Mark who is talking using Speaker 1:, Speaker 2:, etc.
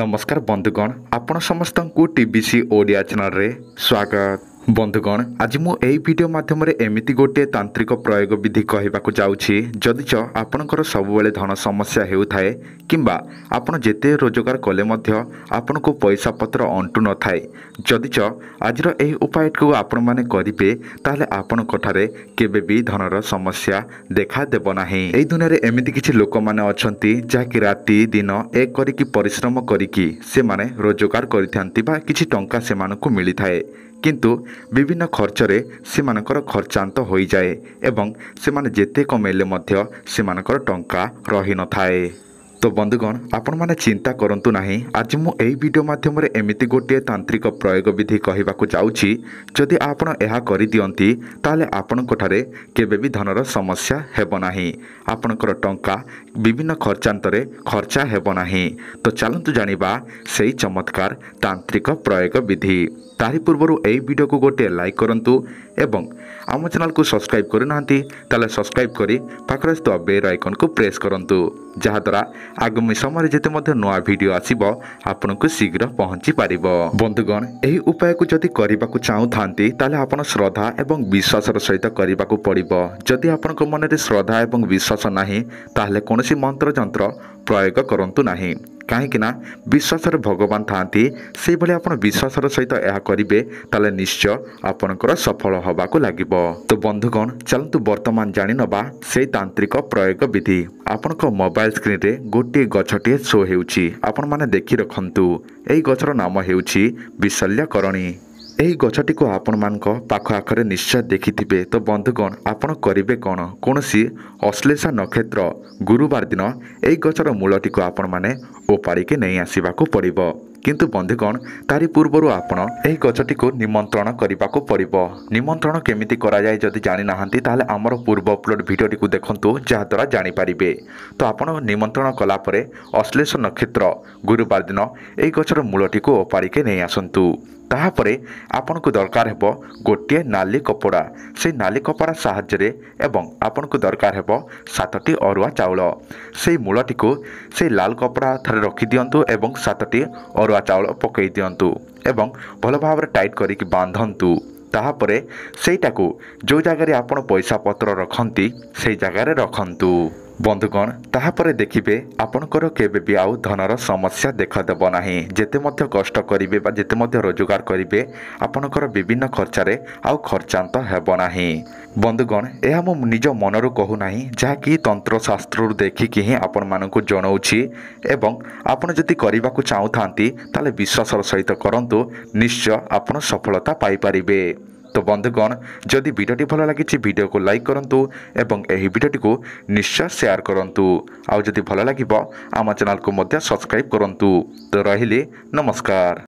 Speaker 1: ନମସ୍କାର ବନ୍ଧୁଗଣ ଆପଣ ସମସ୍ତଙ୍କୁ ଟିଭିସି ଓଡ଼ିଆ ଚ୍ୟାନେଲରେ ସ୍ୱାଗତ ବନ୍ଧୁଗଣ ଆଜି ମୁଁ ଏହି ଭିଡ଼ିଓ ମାଧ୍ୟମରେ ଏମିତି ଗୋଟିଏ ତାନ୍ତ୍ରିକ ପ୍ରୟୋଗ ବିଧି କହିବାକୁ ଯାଉଛି ଯଦିଚ ଆପଣଙ୍କର ସବୁବେଳେ ଧନ ସମସ୍ୟା ହେଉଥାଏ କିମ୍ବା ଆପଣ ଯେତେ ରୋଜଗାର କଲେ ମଧ୍ୟ ଆପଣଙ୍କୁ ପଇସାପତ୍ର ଅଣ୍ଟୁ ନଥାଏ ଯଦିଚ ଆଜିର ଏହି ଉପାୟଟିକୁ ଆପଣମାନେ କରିବେ ତାହେଲେ ଆପଣଙ୍କଠାରେ କେବେ ବି ଧନର ସମସ୍ୟା ଦେଖାଦେବ ନାହିଁ ଏହି ଦୁନିଆରେ ଏମିତି କିଛି ଲୋକମାନେ ଅଛନ୍ତି ଯାହାକି ରାତି ଦିନ ଏ କରିକି ପରିଶ୍ରମ କରିକି ସେମାନେ ରୋଜଗାର କରିଥାନ୍ତି ବା କିଛି ଟଙ୍କା ସେମାନଙ୍କୁ ମିଳିଥାଏ କିନ୍ତୁ ବିଭିନ୍ନ ଖର୍ଚ୍ଚରେ ସେମାନଙ୍କର ଖର୍ଚ୍ଚାନ୍ତ ହୋଇଯାଏ ଏବଂ ସେମାନେ ଯେତେ କମେଇଲେ ମଧ୍ୟ ସେମାନଙ୍କର ଟଙ୍କା ରହିନଥାଏ তো বন্ধুগণ ଆପଣମାନେ ଚିନ୍ତା କରନ୍ତୁ ନାହିଁ ଆଜି ମୁଁ ଏହି ଭିଡ଼ିଓ ମାଧ୍ୟମରେ ଏମିତି ଗୋଟିଏ ତାନ୍ତ୍ରିକ ପ୍ରୟୋଗ ବିଧି କହିବାକୁ ଯାଉଛି ଯଦି ଆପଣ ଏହା କରିଦିଅନ୍ତି ତାହେଲେ ଆପଣଙ୍କଠାରେ କେବେ ବି ଧନର ସମସ୍ୟା ହେବ ନାହିଁ ଆପଣଙ୍କର ଟଙ୍କା ବିଭିନ୍ନ ଖର୍ଚ୍ଚାନ୍ତରେ ଖର୍ଚ୍ଚା ହେବ ନାହିଁ ତ ଚାଲନ୍ତୁ ଜାଣିବା ସେହି ଚମତ୍କାର ତାନ୍ତ୍ରିକ ପ୍ରୟୋଗ ବିଧି ତାରି ପୂର୍ବରୁ ଏହି ଭିଡ଼ିଓକୁ ଗୋଟିଏ ଲାଇକ୍ କରନ୍ତୁ ଏବଂ ଆମ ଚ୍ୟାନେଲକୁ ସବସ୍କ୍ରାଇବ୍ କରିନାହାନ୍ତି ତାହେଲେ ସବସ୍କ୍ରାଇବ୍ କରି ପାଖରେ ଥିବା ବେର ଆଇକନ୍କୁ ପ୍ରେସ୍ କରନ୍ତୁ ଯାହାଦ୍ୱାରା ଆଗାମୀ ସମୟରେ ଯେତେ ମଧ୍ୟ ନୂଆ ଭିଡ଼ିଓ ଆସିବ ଆପଣଙ୍କୁ ଶୀଘ୍ର ପହଞ୍ଚି ପାରିବ ବନ୍ଧୁଗଣ ଏହି ଉପାୟକୁ ଯଦି କରିବାକୁ ଚାହୁଁଥାନ୍ତି ତାହେଲେ ଆପଣ ଶ୍ରଦ୍ଧା ଏବଂ ବିଶ୍ୱାସର ସହିତ କରିବାକୁ ପଡ଼ିବ ଯଦି ଆପଣଙ୍କ ମନରେ ଶ୍ରଦ୍ଧା ଏବଂ ବିଶ୍ୱାସ ନାହିଁ ତାହେଲେ କୌଣସି ମନ୍ତ୍ରଯନ୍ତ୍ର ପ୍ରୟୋଗ କରନ୍ତୁ ନାହିଁ କାହିଁକି ନା ବିଶ୍ୱାସରେ ଭଗବାନ ଥାଆନ୍ତି ସେହିଭଳି ଆପଣ ବିଶ୍ୱାସର ସହିତ ଏହା କରିବେ ତାହେଲେ ନିଶ୍ଚୟ ଆପଣଙ୍କର ସଫଳ ହେବାକୁ ଲାଗିବ ତ ବନ୍ଧୁଗଣ ଚାଲନ୍ତୁ ବର୍ତ୍ତମାନ ଜାଣିନେବା ସେହି ତାନ୍ତ୍ରିକ ପ୍ରୟୋଗ ବିଧି ଆପଣଙ୍କ ମୋବାଇଲ ସ୍କ୍ରିନରେ ଗୋଟିଏ ଗଛଟିଏ ଶୋ ହେଉଛି ଆପଣମାନେ ଦେଖି ରଖନ୍ତୁ ଏହି ଗଛର ନାମ ହେଉଛି ବିଶଲ୍ୟକରଣୀ ଏହି ଗଛଟିକୁ ଆପଣମାନଙ୍କ ପାଖ ଆଖରେ ନିଶ୍ଚୟ ଦେଖିଥିବେ ତ ବନ୍ଧୁଗଣ ଆପଣ କରିବେ କ'ଣ କୌଣସି ଅଶ୍ଳେଷା ନକ୍ଷତ୍ର ଗୁରୁବାର ଦିନ ଏହି ଗଛର ମୂଳଟିକୁ ଆପଣମାନେ ଓପାଡ଼ିକି ନେଇ ଆସିବାକୁ ପଡ଼ିବ କିନ୍ତୁ ବନ୍ଧୁଗଣ ତାରି ପୂର୍ବରୁ ଆପଣ ଏହି ଗଛଟିକୁ ନିମନ୍ତ୍ରଣ କରିବାକୁ ପଡ଼ିବ ନିମନ୍ତ୍ରଣ କେମିତି କରାଯାଏ ଯଦି ଜାଣିନାହାନ୍ତି ତାହେଲେ ଆମର ପୂର୍ବ ଅପଲୋଡ଼ ଭିଡ଼ିଓଟିକୁ ଦେଖନ୍ତୁ ଯାହାଦ୍ୱାରା ଜାଣିପାରିବେ ତ ଆପଣ ନିମନ୍ତ୍ରଣ କଲା ପରେ ଅଶ୍ଳେଷ ନକ୍ଷତ୍ର ଗୁରୁବାର ଦିନ ଏହି ଗଛର ମୂଳଟିକୁ ଓପାଡ଼ିକି ନେଇ ଆସନ୍ତୁ ତାହାପରେ ଆପଣଙ୍କୁ ଦରକାର ହେବ ଗୋଟିଏ ନାଲି କପଡ଼ା ସେହି ନାଲି କପଡ଼ା ସାହାଯ୍ୟରେ ଏବଂ ଆପଣଙ୍କୁ ଦରକାର ହେବ ସାତଟି ଅରୁଆ ଚାଉଳ ସେହି ମୂଳଟିକୁ ସେହି ଲାଲ କପଡ଼ା ଥରେ ରଖିଦିଅନ୍ତୁ ଏବଂ ସାତଟି ଅରୁଆ ଅରୁଆ ଚାଉଳ ପକାଇ ଦିଅନ୍ତୁ ଏବଂ ଭଲ ଭାବରେ ଟାଇଟ୍ କରିକି ବାନ୍ଧନ୍ତୁ ତାହାପରେ ସେଇଟାକୁ ଯେଉଁ ଜାଗାରେ ଆପଣ ପଇସା ପତ୍ର ରଖନ୍ତି ସେଇ ଜାଗାରେ ରଖନ୍ତୁ বন্ধুগণ ତାହାପରେ ଦେଖିବେ ଆପଣଙ୍କର କେବେ ବି ଆଉ ଧନର ସମସ୍ୟା ଦେଖାଦେବ ନାହିଁ ଯେତେ ମଧ୍ୟ କଷ୍ଟ କରିବେ ବା ଯେତେ ମଧ୍ୟ ରୋଜଗାର କରିବେ ଆପଣଙ୍କର ବିଭିନ୍ନ ଖର୍ଚ୍ଚାରେ ଆଉ ଖର୍ଚ୍ଚାନ୍ତ ହେବ ନାହିଁ ବନ୍ଧୁଗଣ ଏହା ମୁଁ ନିଜ ମନରୁ କହୁନାହିଁ ଯାହାକି ତନ୍ତ୍ରଶାସ୍ତ୍ରରୁ ଦେଖିକି ହିଁ ଆପଣମାନଙ୍କୁ ଜଣାଉଛି ଏବଂ ଆପଣ ଯଦି କରିବାକୁ ଚାହୁଁଥାନ୍ତି ତାହେଲେ ବିଶ୍ୱାସର ସହିତ କରନ୍ତୁ ନିଶ୍ଚୟ ଆପଣ ସଫଳତା ପାଇପାରିବେ তো বন্ধুগণ যদি ভিডিওটি ভাল লাগিছে ভিডিওକୁ ଲାଇକ୍ କରନ୍ତୁ ଏବଂ ଏହି ଭିଡ଼ିଓଟିକୁ ନିଶ୍ଚୟ ସେୟାର କରନ୍ତୁ ଆଉ ଯଦି ଭଲ ଲାଗିବ ଆମ ଚ୍ୟାନେଲକୁ ମଧ୍ୟ ସବସ୍କ୍ରାଇବ୍ କରନ୍ତୁ ତ ରହିଲି ନମସ୍କାର